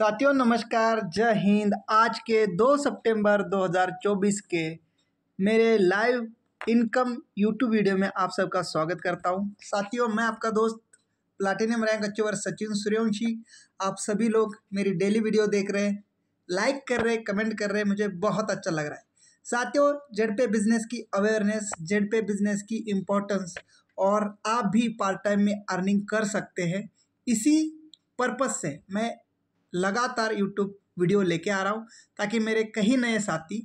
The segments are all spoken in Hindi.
साथियों नमस्कार जय हिंद आज के 2 सितंबर 2024 के मेरे लाइव इनकम यूट्यूब वीडियो में आप सबका स्वागत करता हूं साथियों मैं आपका दोस्त platinum rank achiever Sachin Suryavanshi आप सभी लोग मेरी डेली वीडियो देख रहे हैं लाइक कर रहे कमेंट कर रहे मुझे बहुत अच्छा लग रहा है साथियों जेड पे बिजनेस की अवेयरनेस जेड पे बिजनेस की इम्पोर्टेंस और आप भी पार्ट टाइम में अर्निंग कर सकते हैं इसी पर्पज़ से मैं लगातार यूट्यूब वीडियो लेके आ रहा हूँ ताकि मेरे कहीं नए साथी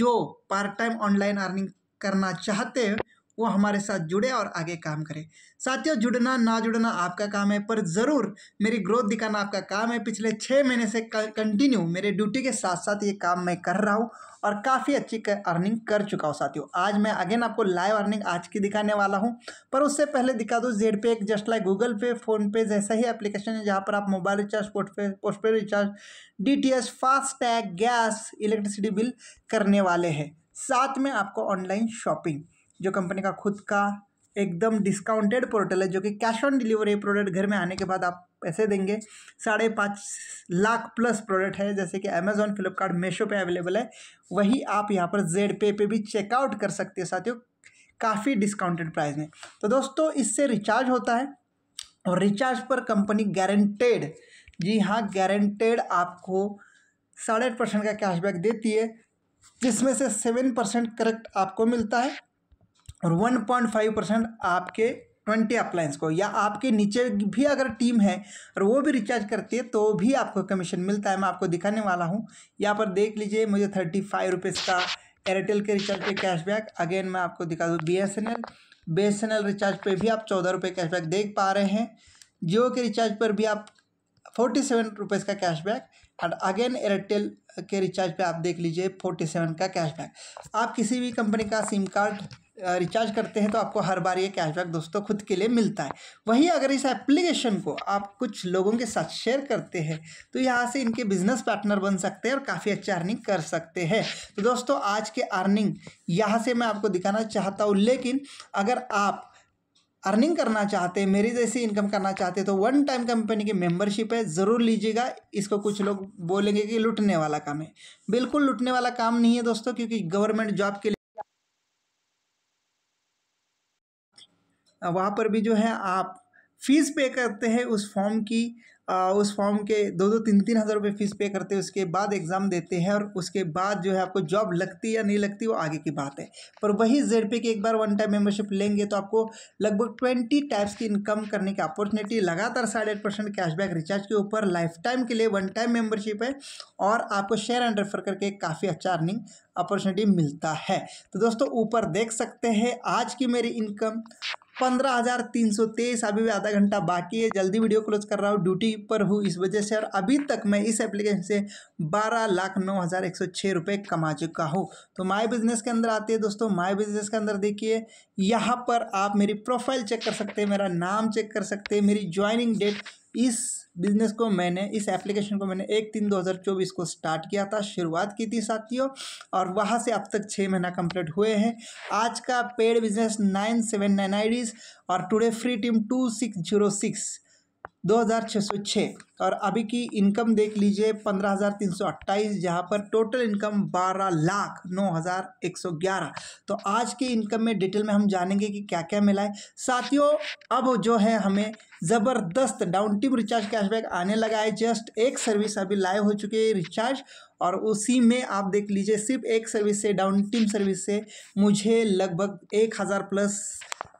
जो पार्ट टाइम ऑनलाइन अर्निंग करना चाहते हैं वो हमारे साथ जुड़े और आगे काम करें साथियों जुड़ना ना जुड़ना आपका काम है पर ज़रूर मेरी ग्रोथ दिखाना आपका काम है पिछले छः महीने से कंटिन्यू मेरे ड्यूटी के साथ साथ ये काम मैं कर रहा हूँ और काफ़ी अच्छी अर्निंग कर चुका हूँ साथियों आज मैं अगेन आपको लाइव अर्निंग आज की दिखाने वाला हूँ पर उससे पहले दिखा दूँ जेड पे एक just like Google pay PhonePe जैसा ही एप्लीकेशन है जहाँ पर आप mobile recharge postpay postpaid recharge D T S FASTag gas electricity bill करने वाले हैं साथ में आपको ऑनलाइन शॉपिंग जो कंपनी का खुद का एकदम डिस्काउंटेड पोर्टल है जो कि कैश ऑन डिलीवरी प्रोडक्ट घर में आने के बाद आप पैसे देंगे साढ़े पाँच लाख प्लस प्रोडक्ट है जैसे कि अमेजोन फ्लिपकार्ट मीशो पे अवेलेबल है वही आप यहाँ पर जेड पे पे भी चेकआउट कर सकते हो साथियों काफ़ी डिस्काउंटेड प्राइस में तो दोस्तों इससे रिचार्ज होता है और रिचार्ज पर कंपनी गारंटेड जी हाँ गारंटेड आपको साढ़े परसेंट का कैशबैक देती है जिसमें से सेवन परसेंट करेक्ट आपको मिलता है और वन पॉइंट फाइव परसेंट आपके ट्वेंटी अप्लायंस को या आपके नीचे भी अगर टीम है और वो भी रिचार्ज करती है तो भी आपको कमीशन मिलता है मैं आपको दिखाने वाला हूँ यहाँ पर देख लीजिए मुझे थर्टी फाइव रुपीज़ का एयरटेल के रिचार्ज पे कैशबैक अगेन मैं आपको दिखा दूँ B S N L B S N L recharge पर भी आप चौदह रुपये कैशबैक देख पा रहे हैं जियो के रिचार्ज पर भी आप फोर्टी सेवन रुपीज़ का कैशबैक एंड अगेन एयरटेल के रिचार्ज पे आप देख लीजिए फोर्टी सेवन का कैशबैक आप किसी भी कंपनी का सिम कार्ड रिचार्ज करते हैं तो आपको हर बार ये कैशबैक दोस्तों खुद के लिए मिलता है वहीं अगर इस एप्लीकेशन को आप कुछ लोगों के साथ शेयर करते हैं तो यहाँ से इनके बिजनेस पार्टनर बन सकते हैं और काफ़ी अच्छा अर्निंग कर सकते हैं तो दोस्तों आज के अर्निंग यहाँ से मैं आपको दिखाना चाहता हूँ लेकिन अगर आप अर्निंग करना चाहते हैं मेरी जैसी इनकम करना चाहते हैं तो वन टाइम कंपनी की मेंबरशिप है ज़रूर लीजिएगा इसको कुछ लोग बोलेंगे कि लुटने वाला काम है बिल्कुल लुटने वाला काम नहीं है दोस्तों क्योंकि गवर्नमेंट जॉब के लिए वहाँ पर भी जो है आप फ़ीस पे करते हैं उस फॉर्म की आ, उस फॉर्म के दो दो तीन तीन हज़ार रुपये फ़ीस पे करते हैं उसके बाद एग्ज़ाम देते हैं और उसके बाद जो है आपको जॉब लगती या नहीं लगती वो आगे की बात है पर वही जेड पे की एक बार वन टाइम मेम्बरशिप लेंगे तो आपको लगभग ट्वेंटी टाइप्स की इनकम करने की अपॉर्चुनिटी लगातार साढ़े आठ परसेंट कैशबैक रिचार्ज के ऊपर लाइफ टाइम के लिए वन टाइम मेम्बरशिप है और आपको शेयर एंड रेफर करके काफ़ी अच्छा अर्निंग अपॉर्चुनिटी मिलता है तो दोस्तों ऊपर देख सकते हैं आज की मेरी इनकम पंद्रह हज़ार तीन सौ तेईस अभी भी आधा घंटा बाकी है जल्दी वीडियो क्लोज कर रहा हूँ ड्यूटी पर हूँ इस वजह से और अभी तक मैं इस एप्लीकेशन से बारह लाख नौ हज़ार एक सौ छः रुपये कमा चुका हूँ तो माई बिजनेस के अंदर आते हैं दोस्तों माई बिजनेस के अंदर देखिए यहाँ पर आप मेरी प्रोफाइल चेक कर सकते हैं मेरा नाम चेक कर सकते हैं मेरी ज्वाइनिंग डेट इस बिज़नेस को मैंने इस एप्लीकेशन को मैंने एक तीन दो हज़ार चौबीस को स्टार्ट किया था शुरुआत की थी साथियों और वहाँ से अब तक छः महीना कंप्लीट हुए हैं आज का paid business nine seven nine IDs और today free team two six zero six दो हज़ार छः सौ छः और अभी की इनकम देख लीजिए पंद्रह हज़ार तीन सौ अट्ठाईस जहाँ पर टोटल इनकम बारह लाख नौ हज़ार एक सौ ग्यारह तो आज की इनकम में डिटेल में हम जानेंगे कि क्या क्या मिला है साथियों अब जो है हमें ज़बरदस्त डाउन टिप रिचार्ज कैशबैक आने लगा है जस्ट एक सर्विस अभी लाइव हो चुकी है रिचार्ज और उसी में आप देख लीजिए सिर्फ एक सर्विस से डाउन टीम सर्विस से मुझे लगभग एक हज़ार प्लस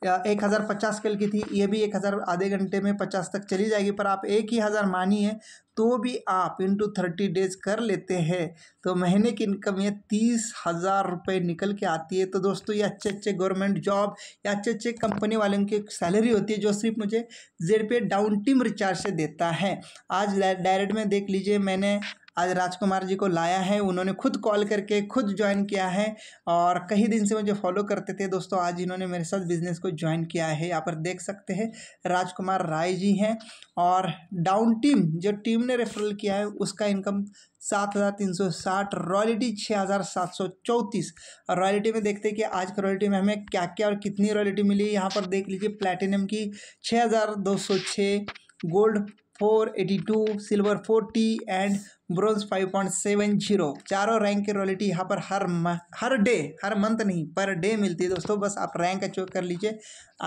या एक हज़ार पचास कल की थी ये भी एक हज़ार आधे घंटे में पचास तक चली जाएगी पर आप एक ही हज़ार मान कमानी है तो भी आप इंटू थर्टी डेज कर लेते हैं तो महीने की इनकम ये तीस हज़ार रुपये निकल के आती है तो दोस्तों ये अच्छे अच्छे गवर्नमेंट जॉब या अच्छे अच्छे कंपनी वालों की सैलरी होती है जो सिर्फ मुझे जेड पे डाउन टीम रिचार्ज से देता है आज डायरेक्ट में देख लीजिए मैंने आज राजकुमार जी को लाया है उन्होंने खुद कॉल करके खुद ज्वाइन किया है और कई दिन से मुझे फॉलो करते थे दोस्तों आज इन्होंने मेरे साथ बिजनेस को ज्वाइन किया है यहाँ पर देख सकते हैं राजकुमार राय जी हैं और डाउन टीम जो टीम ने रेफरल किया है उसका इनकम सात हज़ार तीन सौ साठ रॉयल्टी छः हज़ार सात सौ चौंतीस रॉयल्टी में देखते हैं कि आज की रॉयल्टी में हमें क्या क्या और कितनी रॉयल्टी मिली यहाँ पर देख लीजिए प्लेटिनम की छः हज़ार दो सौ छः गोल्ड 482 सिल्वर 40 एंड ब्रोंज 5.70 चारों रैंक की रॉयल्टी यहाँ पर हर हर डे हर मंथ नहीं पर डे मिलती है दोस्तों बस आप रैंक अचीव कर लीजिए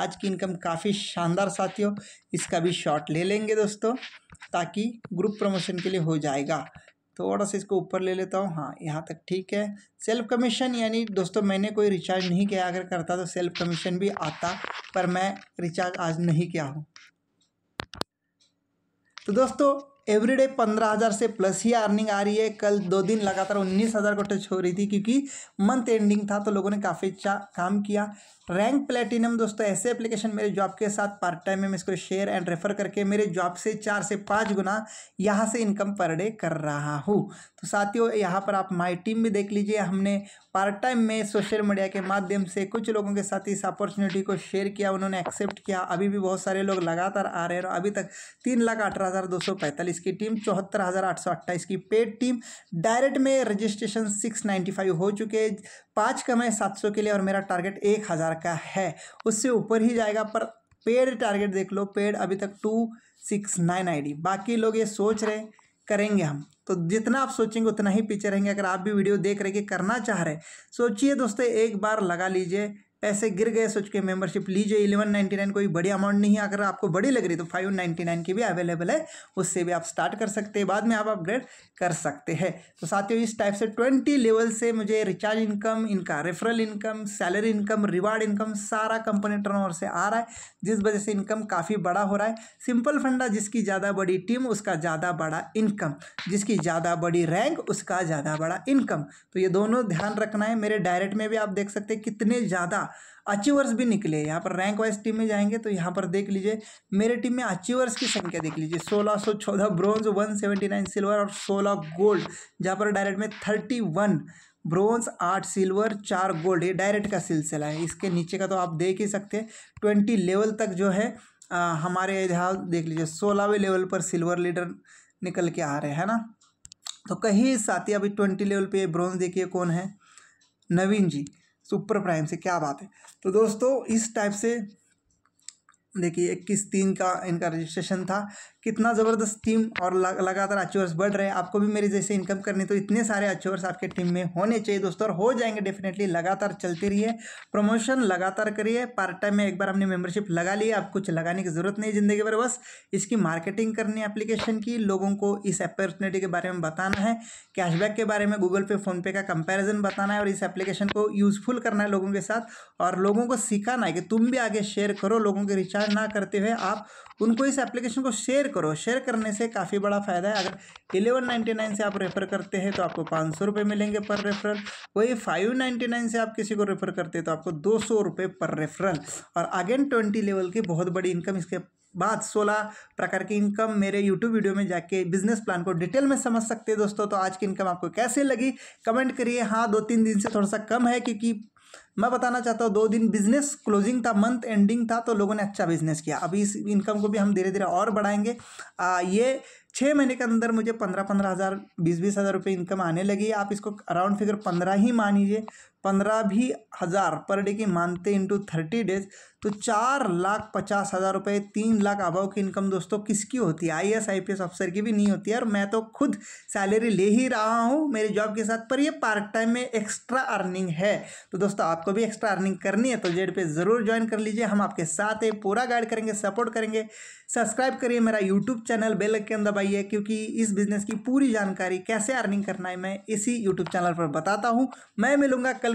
आज की इनकम काफ़ी शानदार साथियों इसका भी शॉट ले लेंगे दोस्तों ताकि ग्रुप प्रमोशन के लिए हो जाएगा थोड़ा सा इसको ऊपर ले लेता हूँ हाँ यहाँ तक ठीक है सेल्फ कमीशन यानी दोस्तों मैंने कोई रिचार्ज नहीं किया अगर करता तो सेल्फ कमीशन भी आता पर मैं रिचार्ज आज नहीं किया हूँ तो दोस्तों एवरीडे पंद्रह हज़ार से प्लस ही अर्निंग आ रही है कल दो दिन लगातार उन्नीस हज़ार को टच हो रही थी क्योंकि मंथ एंडिंग था तो लोगों ने काफ़ी अच्छा काम किया रैंक प्लेटिनम दोस्तों ऐसे एप्लीकेशन मेरे जॉब के साथ पार्ट टाइम में मैं इसको शेयर एंड रेफर करके मेरे जॉब से चार से पाँच गुना यहाँ से इनकम पर डे कर रहा हूँ तो साथियों यहाँ पर आप माई टीम भी देख लीजिए हमने पार्ट टाइम में सोशल मीडिया के माध्यम से कुछ लोगों के साथ इस अपॉर्चुनिटी को शेयर किया उन्होंने एक्सेप्ट किया अभी भी बहुत सारे लोग लगातार आ रहे हैं अभी तक तीन लाख अठारह हज़ार दो सौ पैंतालीस की टीम चौहत्तर हज़ार आठ सौ अट्ठाईस की पेड टीम डायरेक्ट में रजिस्ट्रेशन सिक्स नाइन्टी फाइव हो चुके पाँच का मैं सात सौ के लिए और मेरा टारगेट एक हज़ार का है उससे ऊपर ही जाएगा पर पेड टारगेट देख लो पेड अभी तक टू सिक्स नाइन आई बाकी लोग ये सोच रहे करेंगे हम तो जितना आप सोचेंगे उतना ही पीछे रहेंगे अगर आप भी वीडियो देख रहे कि करना चाह रहे सोचिए दोस्तों एक बार लगा लीजिए पैसे गिर गए सोच के मेंबरशिप लीजिए इलेवन नाइन्टी नाइन कोई बड़ी अमाउंट नहीं अगर आपको बड़ी लग रही तो फाइव नाइन्टी नाइन की भी अवेलेबल है उससे भी आप स्टार्ट कर सकते हैं बाद में आप अपग्रेड कर सकते हैं तो साथियों इस टाइप से ट्वेंटी लेवल से मुझे रिचार्ज इनकम इनका referral income salary income reward income सारा कंपनी टर्न से आ रहा है जिस वजह से इनकम काफ़ी बड़ा हो रहा है सिंपल फंडा जिसकी ज़्यादा बड़ी टीम उसका ज़्यादा बड़ा इनकम जिसकी ज़्यादा बड़ी रैंक उसका ज़्यादा बड़ा इनकम तो ये दोनों ध्यान रखना है मेरे डायरेक्ट में भी आप देख सकते हैं कितने ज़्यादा अचीवर्स भी निकले यहाँ पर रैंक वाइज टीम में जाएंगे तो यहाँ पर देख लीजिए मेरे टीम में अचीवर्स की संख्या देख लीजिए सोलह सौ चौदह bronze one seventy nine silver और सोलह गोल्ड जहाँ पर डायरेक्ट में थर्टी वन ब्रॉन्ज आठ सिल्वर चार गोल्ड ये डायरेक्ट का सिलसिला है इसके नीचे का तो आप देख ही सकते हैं ट्वेंटी लेवल तक जो है आ, हमारे यहाँ देख लीजिए सोलहवें लेवल पर सिल्वर लीडर निकल के आ रहे हैं ना तो कहीं साथी अभी ट्वेंटी लेवल पर ब्रॉन्ज देखिए कौन है नवीन जी सुपर प्राइम से क्या बात है तो दोस्तों इस टाइप से देखिए इक्कीस तीन का इनका रजिस्ट्रेशन था कितना ज़बरदस्त टीम और लगातार अचीवर्स बढ़ रहे हैं आपको भी मेरी जैसे इनकम करनी तो इतने सारे अचीवर्स आपके टीम में होने चाहिए दोस्तों और हो जाएंगे डेफिनेटली लगातार चलते रहिए प्रमोशन लगातार करिए पार्ट टाइम में एक बार हमने मेम्बरशिप लगा ली आप कुछ लगाने की ज़रूरत नहीं ज़िंदगी भर बस इसकी मार्केटिंग करनी है एप्लीकेशन की लोगों को इस अपॉर्चुनिटी के बारे में बताना है कैशबैक के बारे में गूगल पे फ़ोनपे का कंपेरिजन बताना है और इस एप्लीकेशन को यूज़फुल करना है लोगों के साथ और लोगों को सिखाना है कि तुम भी आगे शेयर करो लोगों के रिचार्ज समय ना करते हुए आप उनको इस एप्लीकेशन को शेयर करो शेयर करने से काफ़ी बड़ा फ़ायदा है अगर एलेवन नाइन्टी नाइन से आप रेफ़र करते हैं तो आपको पाँच सौ रुपये मिलेंगे पर रेफरल वही फाइव नाइन्टी नाइन से आप किसी को रेफ़र करते हैं तो आपको दो सौ रुपये पर रेफरल और अगेन ट्वेंटी लेवल की बहुत बड़ी इनकम इसके बाद सोलह प्रकार की इनकम मेरे यूट्यूब वीडियो में जाके बिजनेस प्लान को डिटेल में समझ सकते हैं दोस्तों तो आज की इनकम आपको कैसे लगी कमेंट करिए हाँ दो तीन दिन से थोड़ा सा कम है क्योंकि मैं बताना चाहता हूँ दो दिन बिजनेस क्लोजिंग था मंथ एंडिंग था तो लोगों ने अच्छा बिजनेस किया अभी इस इनकम को भी हम धीरे धीरे और बढ़ाएंगे आ, ये छः महीने के अंदर मुझे पंद्रह पंद्रह हज़ार बीस बीस हज़ार रुपये इनकम आने लगी आप इसको अराउंड फिगर पंद्रह ही मान लीजिए पंद्रह भी हज़ार पर डे की मानते इंटू थर्टी डेज तो चार लाख पचास हज़ार रुपये तीन लाख अभाव की इनकम दोस्तों किसकी होती है I S I P S अफसर की भी नहीं होती है और मैं तो खुद सैलरी ले ही रहा हूँ मेरे जॉब के साथ पर ये पार्ट टाइम में एक्स्ट्रा अर्निंग है तो दोस्तों आपको भी एक्स्ट्रा अर्निंग करनी है तो जेड पे ज़रूर ज्वाइन कर लीजिए हम आपके साथ है पूरा गाइड करेंगे सपोर्ट करेंगे सब्सक्राइब करिए मेरा यूट्यूब चैनल बेल के अंदर दबाइए क्योंकि इस बिज़नेस की पूरी जानकारी कैसे अर्निंग करना है मैं इसी यूट्यूब चैनल पर बताता हूँ मैं मिलूंगा कल